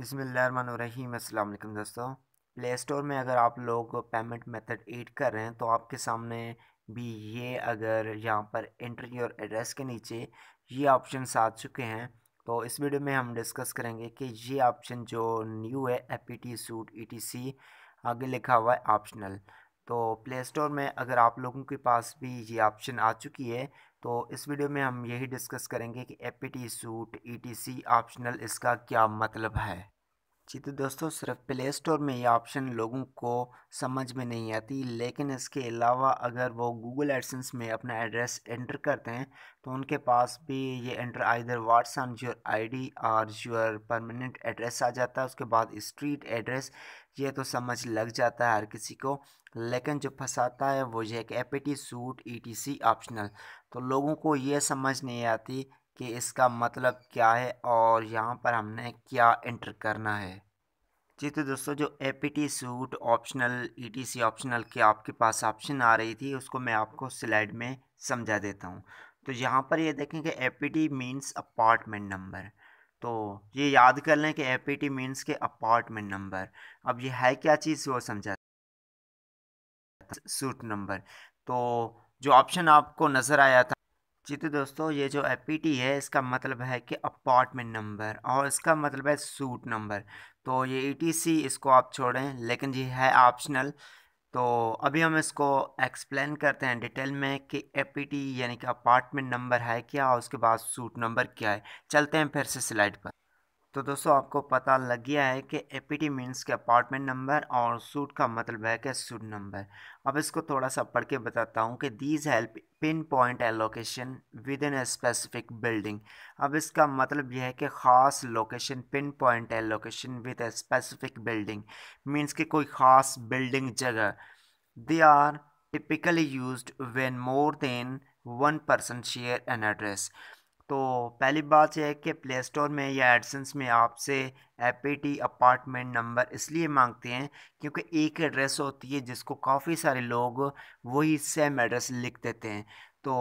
बिसमीम अल्लाम दोस्तों प्ले स्टोर में अगर आप लोग पेमेंट मेथड ऐड कर रहे हैं तो आपके सामने भी ये अगर यहाँ पर एंटर योर एड्रेस के नीचे ये ऑप्शन आ चुके हैं तो इस वीडियो में हम डिस्कस करेंगे कि ये ऑप्शन जो न्यू है एपीटी सूट ईटीसी आगे लिखा हुआ है ऑप्शनल तो प्ले स्टोर में अगर आप लोगों के पास भी ये ऑप्शन आ चुकी है तो इस वीडियो में हम यही डिस्कस करेंगे कि एपीटी सूट ईटीसी ऑप्शनल इसका क्या मतलब है जी तो दोस्तों सिर्फ प्ले स्टोर में ये ऑप्शन लोगों को समझ में नहीं आती लेकिन इसके अलावा अगर वो गूगल एडसेंस में अपना एड्रेस एंटर करते हैं तो उनके पास भी ये enter either what's on your ID और योर परमानेंट एड्रेस आ जाता है उसके बाद स्ट्रीट एड्रेस ये तो समझ लग जाता है हर किसी को लेकिन जो फंसाता है वो ये एक एपीटी सूट ई ऑप्शनल तो लोगों को ये समझ नहीं आती कि इसका मतलब क्या है और यहाँ पर हमने क्या एंटर करना है जी तो दोस्तों जो A P T suite optional E T C optional के आपके पास ऑप्शन आ रही थी उसको मैं आपको स्लाइड में समझा देता हूँ तो यहाँ पर ये यह देखें कि A P T means apartment number तो ये याद कर लें कि ए पी टी मीन्स के अपार्टमेंट नंबर अब ये है क्या चीज़ वो समझा सूट नंबर तो जो ऑप्शन आपको नज़र आया था जी तो दोस्तों ये जो ए है इसका मतलब है कि अपार्टमेंट नंबर और इसका मतलब है सूट नंबर तो ये ई e इसको आप छोड़ें लेकिन ये है ऑप्शनल तो अभी हम इसको एक्सप्लेन करते हैं डिटेल में कि ए यानी कि अपार्टमेंट नंबर है क्या और उसके बाद सूट नंबर क्या है चलते हैं फिर से स्लाइड पर तो दोस्तों आपको पता लग गया है कि टी मीन्स के अपार्टमेंट नंबर और सूट का मतलब है कि सूट नंबर अब इसको थोड़ा सा पढ़ के बताता हूँ कि these help pinpoint a location within specific building अब इसका मतलब यह है कि ख़ास location pinpoint a location with a specific building means कि कोई ख़ास बिल्डिंग जगह they are typically use when more than one person share an address तो पहली बात यह है कि प्ले स्टोर में या एडसन्स में आपसे पी टी अपार्टमेंट नंबर इसलिए मांगते हैं क्योंकि एक एड्रेस होती है जिसको काफ़ी सारे लोग वही सेम एड्रेस लिख देते हैं तो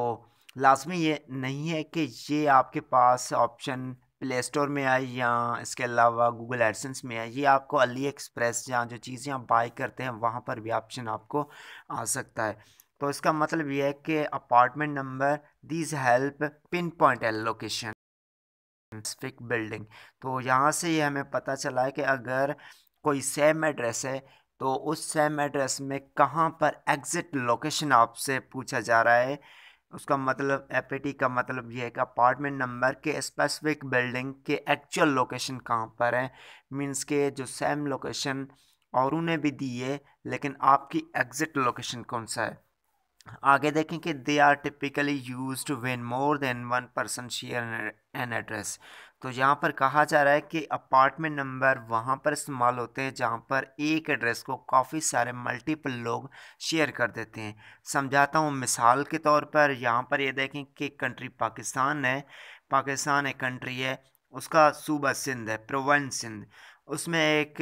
लाजमी ये नहीं है कि ये आपके पास ऑप्शन प्ले स्टोर में आए या इसके अलावा गूगल एडसन्स में आए ये आपको अली एक्सप्रेस जहाँ जो चीज़ें आप बाई करते हैं वहाँ पर भी ऑप्शन आपको आ सकता है तो इसका मतलब यह है कि apartment number this help pinpoint a location specific building तो यहाँ से ये हमें पता चला है कि अगर कोई सेम एड्रेस है तो उस सेम एड्रेस में कहाँ पर एग्ज़िट लोकेशन आपसे पूछा जा रहा है उसका मतलब एपीटी का मतलब यह है कि अपार्टमेंट नंबर के स्पेसिफिक बिल्डिंग के एक्चुअल लोकेशन कहाँ पर है मींस के जो सेम लोकेशन और उन्हें भी दी है लेकिन आपकी एग्ज़िट लोकेशन कौन सा है आगे देखें कि they are typically use when more than one person share an address तो यहाँ पर कहा जा रहा है कि अपार्टमेंट नंबर वहाँ पर इस्तेमाल होते हैं जहाँ पर एक एड्रेस को काफ़ी सारे मल्टीपल लोग शेयर कर देते हैं समझाता हूँ मिसाल के तौर पर यहाँ पर ये यह देखें कि कंट्री पाकिस्तान है पाकिस्तान एक कंट्री है उसका सूबा सिंध है प्रोवेंस सिंध उसमें एक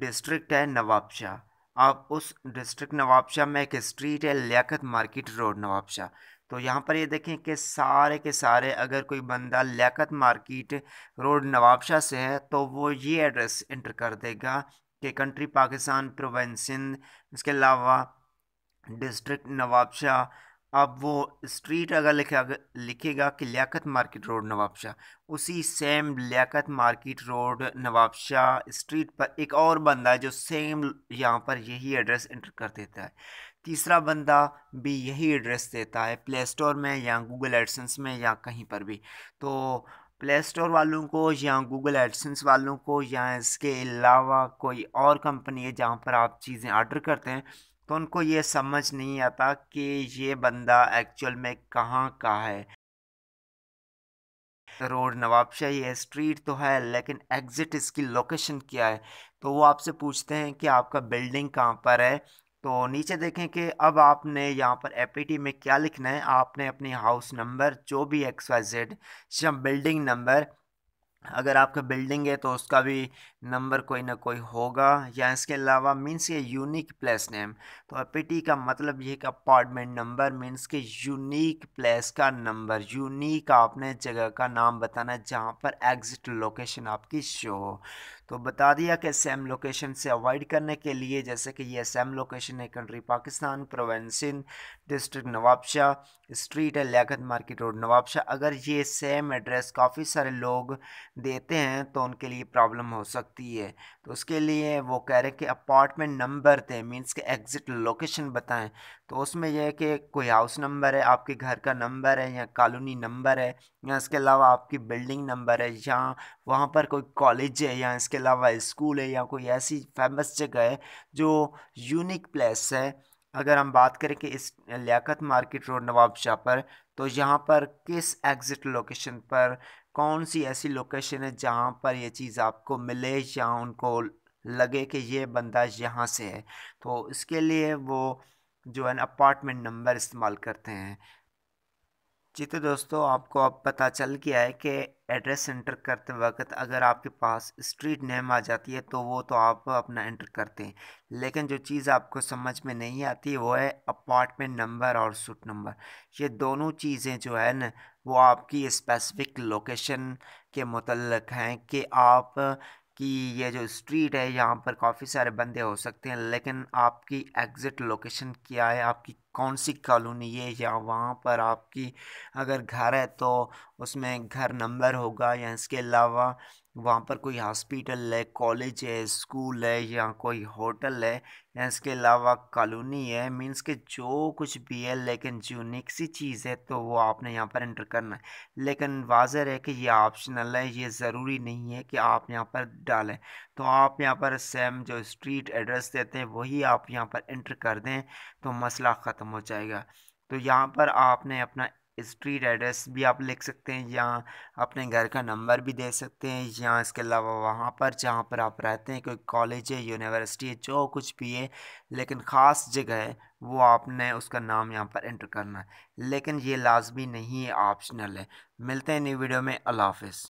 डिस्ट्रिक्ट है नवाबशाह आप उस डिस्ट्रिक्ट नवाबशाह में एक स्ट्रीट है लियाकत मार्केट रोड नवाबशाह तो यहाँ पर ये देखें कि सारे के सारे अगर कोई बंदा लियाकत मार्केट रोड नवाबशाह से है तो वो ये एड्रेस इंटर कर देगा कि कंट्री पाकिस्तान सिंध इसके अलावा डिस्ट्रिक्ट नवाबशाह अब वो स्ट्रीट अगर लिखा लिखेगा कि लियाकत मार्केट रोड नवाबशाह उसी same Liaquat market road Nawabshah street पर एक और बंदा है जो सेम यहाँ पर यही एड्रेस इंटर कर देता है तीसरा बंदा भी यही एड्रेस देता है प्ले स्टोर में या गूगल एडसेंस में या कहीं पर भी तो प्ले स्टोर वालों को या गूगल एडसेंस वालों को या इसके अलावा कोई और कंपनी है जहाँ पर आप चीज़ें आर्डर करते हैं तो उनको ये समझ नहीं आता कि ये बंदा एक्चुअल में कहाँ का है रोड नवाबशाही है स्ट्रीट तो है लेकिन एग्ज़िट इसकी लोकेशन क्या है तो वो आपसे पूछते हैं कि आपका बिल्डिंग कहाँ पर है तो नीचे देखें कि अब आपने यहाँ पर एपीटी में क्या लिखना है आपने अपनी हाउस नंबर जो भी एक्स वाई जेड या बिल्डिंग नंबर अगर आपका बिल्डिंग है तो उसका भी नंबर कोई ना कोई होगा या इसके अलावा मीन्स ये यूनिक प्लेस नेम तो अपीटी का मतलब ये कि अपार्टमेंट नंबर मीन्स के यूनिक प्लेस का नंबर यूनिक आपने जगह का नाम बताना है जहाँ पर एग्जिट लोकेशन आपकी शो हो तो बता दिया कि सेम लोकेशन से अवॉइड करने के लिए जैसे कि ये सेम लोकेशन है country Pakistan province district Nawabshah street है लियाकत मार्केट रोड नवाबशाह अगर ये सेम एड्रेस काफ़ी सारे लोग देते हैं तो उनके लिए प्रॉब्लम हो सकती है तो उसके लिए वो कह रहे हैं कि अपार्टमेंट नंबर दें मींस के एग्ज़िट लोकेशन बताएं तो उसमें यह है कि कोई हाउस नंबर है आपके घर का नंबर है या कॉलोनी नंबर है या इसके अलावा आपकी बिल्डिंग नंबर है या वहाँ पर कोई कॉलेज है या इसके अलावा स्कूल है या कोई ऐसी फेमस जगह है जो यूनिक प्लेस है अगर हम बात करें कि इस लियाकत मार्केट रोड नवाब शाह पर तो यहाँ पर किस एग्ज़िट लोकेशन पर कौन सी ऐसी लोकेशन है जहाँ पर ये चीज़ आपको मिले या उनको लगे कि ये बंदा यहाँ से है तो इसके लिए वो जो है अपार्टमेंट नंबर इस्तेमाल करते हैं जी तो दोस्तों आपको अब पता चल गया है कि एड्रेस एंटर करते वक्त अगर आपके पास स्ट्रीट नेम आ जाती है तो वो तो आप अपना एंटर करते हैं लेकिन जो चीज़ आपको समझ में नहीं आती वो है अपार्टमेंट नंबर और सूट नंबर ये दोनों चीज़ें जो है ना वो आपकी स्पेसिफिक लोकेशन के मतलब हैं कि आप कि ये जो स्ट्रीट है यहाँ पर काफ़ी सारे बंदे हो सकते हैं लेकिन आपकी एग्ज़िट लोकेशन क्या है आपकी कौन सी कॉलोनी है या वहाँ पर आपकी अगर घर है तो उसमें घर नंबर होगा या इसके अलावा वहाँ पर कोई हॉस्पिटल है कॉलेज है स्कूल है या कोई होटल है या इसके अलावा कॉलोनी है मींस के जो कुछ भी है लेकिन यूनिक सी चीज़ है तो वो आपने यहाँ पर एंटर करना है लेकिन वाजर है कि ये ऑप्शनल है ये ज़रूरी नहीं है कि आप यहाँ पर डालें तो आप यहाँ पर सेम जो स्ट्रीट एड्रेस देते हैं वही आप यहाँ पर इंटर कर दें तो मसला ख़त्म हो जाएगा तो यहाँ पर आपने अपना स्ट्रीट एड्रेस भी आप लिख सकते हैं या अपने घर का नंबर भी दे सकते हैं या इसके अलावा वहाँ पर जहाँ पर आप रहते हैं कोई कॉलेज है यूनिवर्सिटी है जो कुछ भी है लेकिन ख़ास जगह है वो आपने उसका नाम यहाँ पर एंटर करना है लेकिन ये लाजमी नहीं है ऑप्शनल है मिलते हैं नई वीडियो में अल्लाह